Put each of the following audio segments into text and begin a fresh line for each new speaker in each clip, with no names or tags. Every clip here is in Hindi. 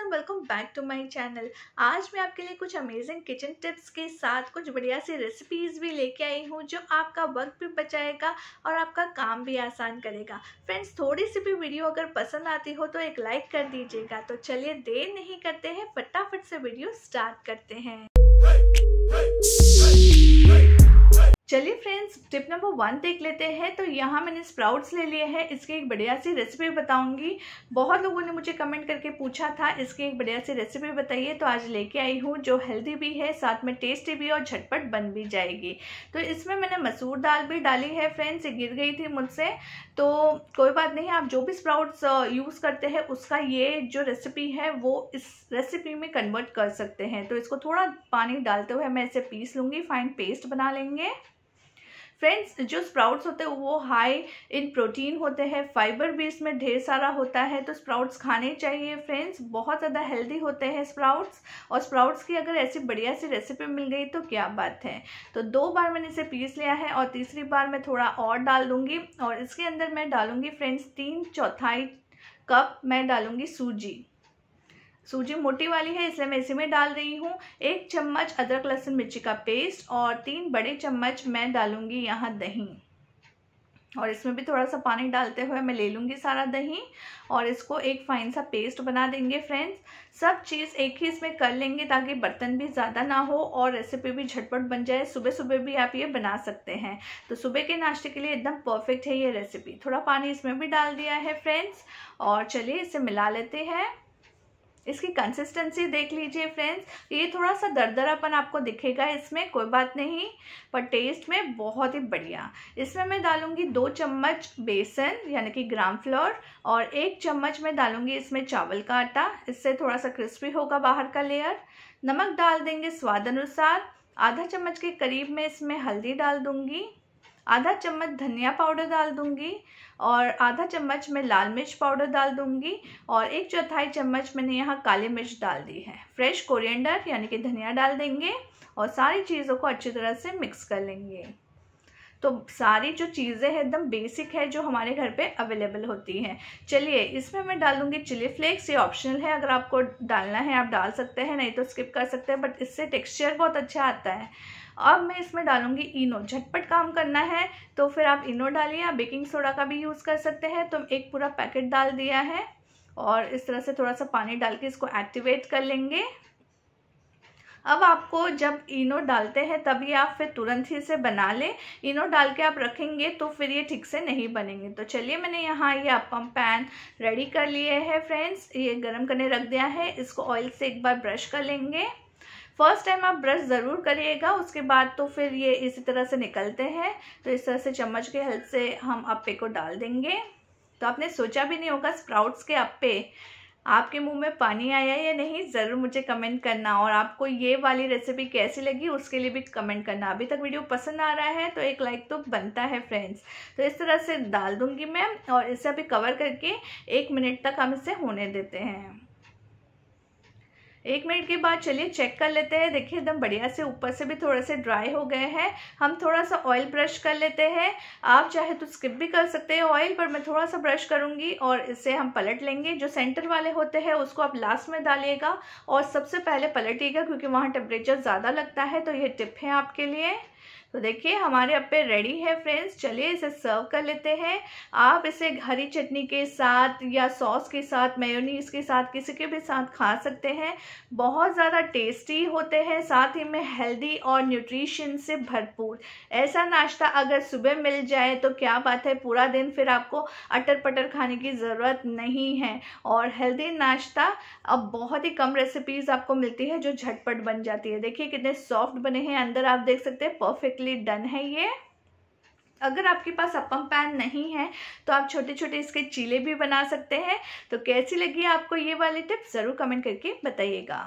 And welcome back to my channel आज मैं आपके लिए कुछ अमेजिंग किचन टिप्स के साथ कुछ बढ़िया सी रेसिपीज भी लेके आई हूँ जो आपका वक्त भी बचाएगा और आपका काम भी आसान करेगा फ्रेंड्स थोड़ी सी भी वीडियो अगर पसंद आती हो तो एक लाइक कर दीजिएगा तो चलिए देर नहीं करते हैं फटाफट से वीडियो स्टार्ट करते हैं hey, hey. चलिए फ्रेंड्स टिप नंबर वन देख लेते हैं तो यहाँ मैंने स्प्राउट्स ले लिए हैं इसकी एक बढ़िया सी रेसिपी बताऊंगी बहुत लोगों ने मुझे कमेंट करके पूछा था इसकी एक बढ़िया सी रेसिपी बताइए तो आज लेके आई हूँ जो हेल्दी भी है साथ में टेस्टी भी और झटपट बन भी जाएगी तो इसमें मैंने मसूर दाल भी डाली है फ्रेंड्स ये गिर गई थी मुझसे तो कोई बात नहीं आप जो भी स्प्राउट्स यूज़ करते हैं उसका ये जो रेसिपी है वो इस रेसिपी में कन्वर्ट कर सकते हैं तो इसको थोड़ा पानी डालते हुए मैं इसे पीस लूँगी फाइन पेस्ट बना लेंगे फ्रेंड्स जो स्प्राउट्स होते हैं वो हाई इन प्रोटीन होते हैं फाइबर भी इसमें ढेर सारा होता है तो स्प्राउट्स खाने चाहिए फ्रेंड्स बहुत ज़्यादा हेल्दी होते हैं स्प्राउट्स और स्प्राउट्स की अगर ऐसी बढ़िया सी रेसिपी मिल गई तो क्या बात है तो दो बार मैंने इसे पीस लिया है और तीसरी बार मैं थोड़ा और डाल दूँगी और इसके अंदर मैं डालूँगी फ्रेंड्स तीन चौथाई कप मैं डालूँगी सूजी सूजी मोटी वाली है इसलिए मैं इसी में डाल रही हूँ एक चम्मच अदरक लहसुन मिर्ची का पेस्ट और तीन बड़े चम्मच मैं डालूँगी यहाँ दही और इसमें भी थोड़ा सा पानी डालते हुए मैं ले लूँगी सारा दही और इसको एक फाइन सा पेस्ट बना देंगे फ्रेंड्स सब चीज़ एक ही इसमें कर लेंगे ताकि बर्तन भी ज़्यादा ना हो और रेसिपी भी झटपट बन जाए सुबह सुबह भी आप ये बना सकते हैं तो सुबह के नाश्ते के लिए एकदम परफेक्ट है ये रेसिपी थोड़ा पानी इसमें भी डाल दिया है फ्रेंड्स और चलिए इसे मिला लेते हैं इसकी कंसिस्टेंसी देख लीजिए फ्रेंड्स ये थोड़ा सा दरदरापन आपको दिखेगा इसमें कोई बात नहीं पर टेस्ट में बहुत ही बढ़िया इसमें मैं डालूंगी दो चम्मच बेसन यानी कि ग्राम फ्लोर और एक चम्मच मैं डालूंगी इसमें चावल का आटा इससे थोड़ा सा क्रिस्पी होगा बाहर का लेयर नमक डाल देंगे स्वाद अनुसार आधा चम्मच के करीब मैं इसमें हल्दी डाल दूंगी आधा चम्मच धनिया पाउडर डाल दूंगी और आधा चम्मच मैं लाल मिर्च पाउडर डाल दूंगी और एक चौथाई चम्मच मैंने यहाँ काली मिर्च डाल दी है फ्रेश कोरिएंडर यानी कि धनिया डाल देंगे और सारी चीज़ों को अच्छी तरह से मिक्स कर लेंगे तो सारी जो चीज़ें हैं एकदम बेसिक है जो हमारे घर पे अवेलेबल होती हैं चलिए इसमें मैं डाल दूँगी चिली फ्लेक्स ये ऑप्शनल है अगर आपको डालना है आप डाल सकते हैं नहीं तो स्किप कर सकते हैं बट इससे टेक्सचर बहुत अच्छा आता है अब मैं इसमें डालूंगी इनो झटपट काम करना है तो फिर आप इनो डालिए आप बेकिंग सोडा का भी यूज़ कर सकते हैं तो एक पूरा पैकेट डाल दिया है और इस तरह से थोड़ा सा पानी डाल के इसको एक्टिवेट कर लेंगे अब आपको जब इनो डालते हैं तभी आप फिर तुरंत ही इसे बना लें इनो डाल के आप रखेंगे तो फिर ये ठीक से नहीं बनेंगे तो चलिए मैंने यहाँ ये अपम पैन रेडी कर लिए है फ्रेंड्स ये गरम करने रख दिया है इसको ऑयल से एक बार ब्रश कर लेंगे फर्स्ट टाइम आप ब्रश ज़रूर करिएगा उसके बाद तो फिर ये इसी तरह से निकलते हैं तो इस तरह से चम्मच के हेल्प से हम अप्पे को डाल देंगे तो आपने सोचा भी नहीं होगा स्प्राउट्स के अप्पे आपके मुंह में पानी आया या नहीं ज़रूर मुझे कमेंट करना और आपको ये वाली रेसिपी कैसी लगी उसके लिए भी कमेंट करना अभी तक वीडियो पसंद आ रहा है तो एक लाइक तो बनता है फ्रेंड्स तो इस तरह से डाल दूंगी मैं और इसे अभी कवर करके एक मिनट तक हम इसे होने देते हैं एक मिनट के बाद चलिए चेक कर लेते हैं देखिए एकदम बढ़िया से ऊपर से भी थोड़े से ड्राई हो गए हैं हम थोड़ा सा ऑयल ब्रश कर लेते हैं आप चाहे तो स्किप भी कर सकते हैं ऑयल पर मैं थोड़ा सा ब्रश करूँगी और इसे हम पलट लेंगे जो सेंटर वाले होते हैं उसको आप लास्ट में डालिएगा और सबसे पहले पलटिएगा क्योंकि वहाँ टेम्परेचर ज़्यादा लगता है तो ये टिप है आपके लिए तो देखिए हमारे अब पे रेडी है फ्रेंड्स चलिए इसे सर्व कर लेते हैं आप इसे हरी चटनी के साथ या सॉस के साथ मेयोनीज के साथ किसी के भी साथ खा सकते हैं बहुत ज़्यादा टेस्टी होते हैं साथ ही में हेल्दी और न्यूट्रिशन से भरपूर ऐसा नाश्ता अगर सुबह मिल जाए तो क्या बात है पूरा दिन फिर आपको अटर पटर खाने की ज़रूरत नहीं है और हेल्दी नाश्ता अब बहुत ही कम रेसिपीज़ आपको मिलती है जो झटपट बन जाती है देखिए कितने सॉफ्ट बने हैं अंदर आप देख सकते हैं परफेक्ट बेसिकली डन है ये अगर आपके पास अपम पैन नहीं है तो आप छोटे छोटे इसके चीले भी बना सकते हैं तो कैसी लगी आपको ये वाली टिप ज़रूर कमेंट करके बताइएगा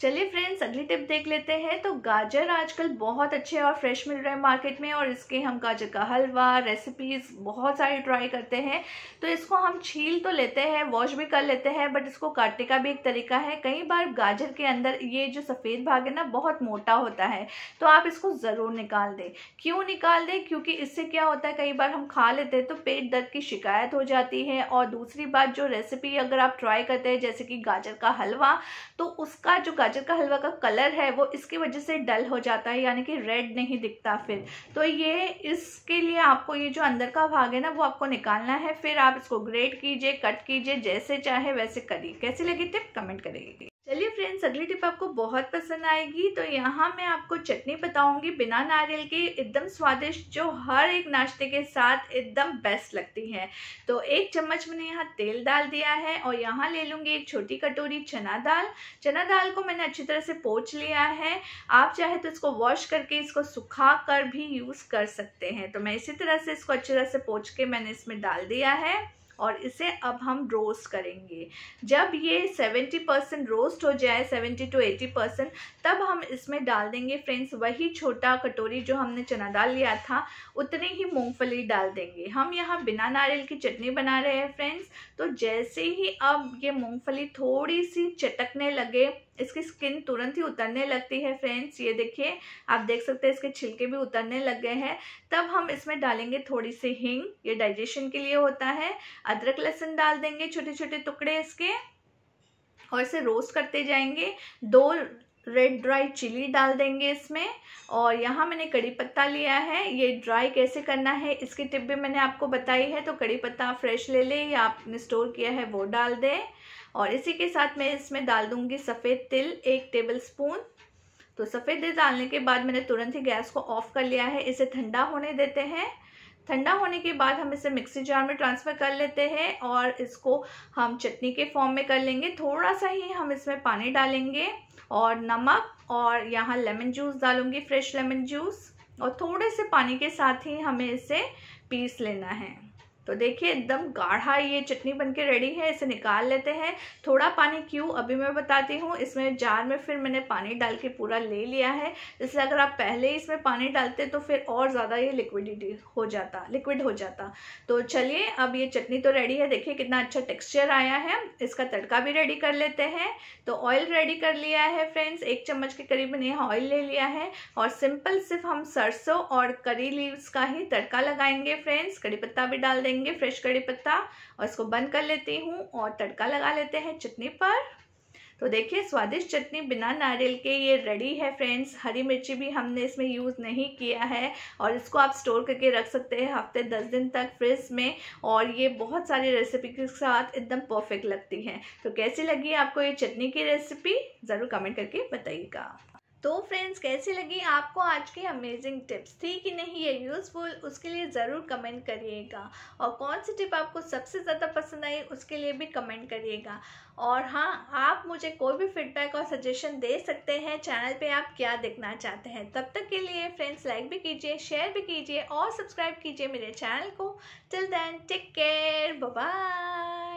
चलिए फ्रेंड्स अगली टिप देख लेते हैं तो गाजर आजकल बहुत अच्छे और फ्रेश मिल रहे हैं मार्केट में और इसके हम गाजर का हलवा रेसिपीज़ बहुत सारी ट्राई करते हैं तो इसको हम छील तो लेते हैं वॉश भी कर लेते हैं बट इसको काटने का भी एक तरीका है कई बार गाजर के अंदर ये जो सफ़ेद भाग है ना बहुत मोटा होता है तो आप इसको ज़रूर निकाल दें क्यों निकाल दें क्योंकि इससे क्या होता है कई बार हम खा लेते हैं तो पेट दर्द की शिकायत हो जाती है और दूसरी बात जो रेसिपी अगर आप ट्राई करते हैं जैसे कि गाजर का हलवा तो उसका जो गाजर का हलवा का कलर है वो इसकी वजह से डल हो जाता है यानी कि रेड नहीं दिखता फिर तो ये इसके लिए आपको ये जो अंदर का भाग है ना वो आपको निकालना है फिर आप इसको ग्रेट कीजिए कट कीजिए जैसे चाहे वैसे करिए कैसी लगी टिप कमेंट करेगी चलिए फ्रेंड्स अगली टिप आपको बहुत पसंद आएगी तो यहाँ मैं आपको चटनी बताऊंगी बिना नारियल के एकदम स्वादिष्ट जो हर एक नाश्ते के साथ एकदम बेस्ट लगती है तो एक चम्मच मैंने यहाँ तेल डाल दिया है और यहाँ ले लूँगी एक छोटी कटोरी चना दाल चना दाल को मैंने अच्छी तरह से पोच लिया है आप चाहे तो इसको वॉश करके इसको सुखा कर भी यूज़ कर सकते हैं तो मैं इसी तरह से इसको अच्छी तरह से पोच के मैंने इसमें डाल दिया है और इसे अब हम रोस्ट करेंगे जब ये सेवेंटी परसेंट रोस्ट हो जाए सेवेंटी टू एटी परसेंट तब हम इसमें डाल देंगे फ्रेंड्स वही छोटा कटोरी जो हमने चना डाल लिया था उतनी ही मूँगफली डाल देंगे हम यहाँ बिना नारियल की चटनी बना रहे हैं फ्रेंड्स तो जैसे ही अब ये मूँगफली थोड़ी सी चटकने लगे इसकी स्किन तुरंत ही उतरने लगती है फ्रेंड्स ये देखिए आप देख सकते हैं इसके छिलके भी उतरने लग गए हैं तब हम इसमें डालेंगे थोड़ी सी हिंग ये डाइजेशन के लिए होता है अदरक लहसुन डाल देंगे छोटे छोटे टुकड़े इसके और इसे रोस्ट करते जाएंगे दो रेड ड्राई चिली डाल देंगे इसमें और यहाँ मैंने कड़ी पत्ता लिया है ये ड्राई कैसे करना है इसकी टिप भी मैंने आपको बताई है तो कड़ी पत्ता फ्रेश ले लें या आपने स्टोर किया है वो डाल दें और इसी के साथ मैं इसमें डाल दूँगी सफ़ेद तिल एक टेबल स्पून तो सफ़ेद तिल डालने के बाद मैंने तुरंत ही गैस को ऑफ कर लिया है इसे ठंडा होने देते हैं ठंडा होने के बाद हम इसे मिक्सी जार में ट्रांसफ़र कर लेते हैं और इसको हम चटनी के फॉर्म में कर लेंगे थोड़ा सा ही हम इसमें पानी डालेंगे और नमक और यहाँ लेमन जूस डालूंगी फ्रेश लेमन जूस और थोड़े से पानी के साथ ही हमें इसे पीस लेना है तो देखिए एकदम गाढ़ा ये चटनी बन के रेडी है इसे निकाल लेते हैं थोड़ा पानी क्यों अभी मैं बताती हूँ इसमें जार में फिर मैंने पानी डाल के पूरा ले लिया है इसलिए अगर आप पहले ही इसमें पानी डालते तो फिर और ज़्यादा ये लिक्विडिटी हो जाता लिक्विड हो जाता तो चलिए अब ये चटनी तो रेडी है देखिए कितना अच्छा टेक्स्चर आया है इसका तड़का भी रेडी कर लेते हैं तो ऑयल रेडी कर लिया है फ्रेंड्स एक चम्मच के करीब मैंने यहाँ ऑयल ले लिया है और सिंपल सिर्फ हम सरसों और करी लीव्स का ही तड़का लगाएंगे फ्रेंड्स कड़ी पत्ता भी डाल देंगे लेंगे फ्रेश कड़ी पत्ता और इसको बंद कर लेती हूँ और तड़का लगा लेते हैं चटनी पर तो देखिए स्वादिष्ट चटनी बिना नारियल के ये रेडी है फ्रेंड्स हरी मिर्ची भी हमने इसमें यूज़ नहीं किया है और इसको आप स्टोर करके रख सकते हैं हफ्ते दस दिन तक फ्रिज में और ये बहुत सारी रेसिपी के साथ एकदम परफेक्ट लगती है तो कैसी लगी आपको ये चटनी की रेसिपी ज़रूर कमेंट करके बताइएगा तो फ्रेंड्स कैसी लगी आपको आज की अमेजिंग टिप्स थी कि नहीं ये यूज़फुल उसके लिए ज़रूर कमेंट करिएगा और कौन सी टिप आपको सबसे ज़्यादा पसंद आई उसके लिए भी कमेंट करिएगा और हाँ आप मुझे कोई भी फीडबैक और सजेशन दे सकते हैं चैनल पे आप क्या देखना चाहते हैं तब तक के लिए फ्रेंड्स लाइक भी कीजिए शेयर भी कीजिए और सब्सक्राइब कीजिए मेरे चैनल को till then take care bye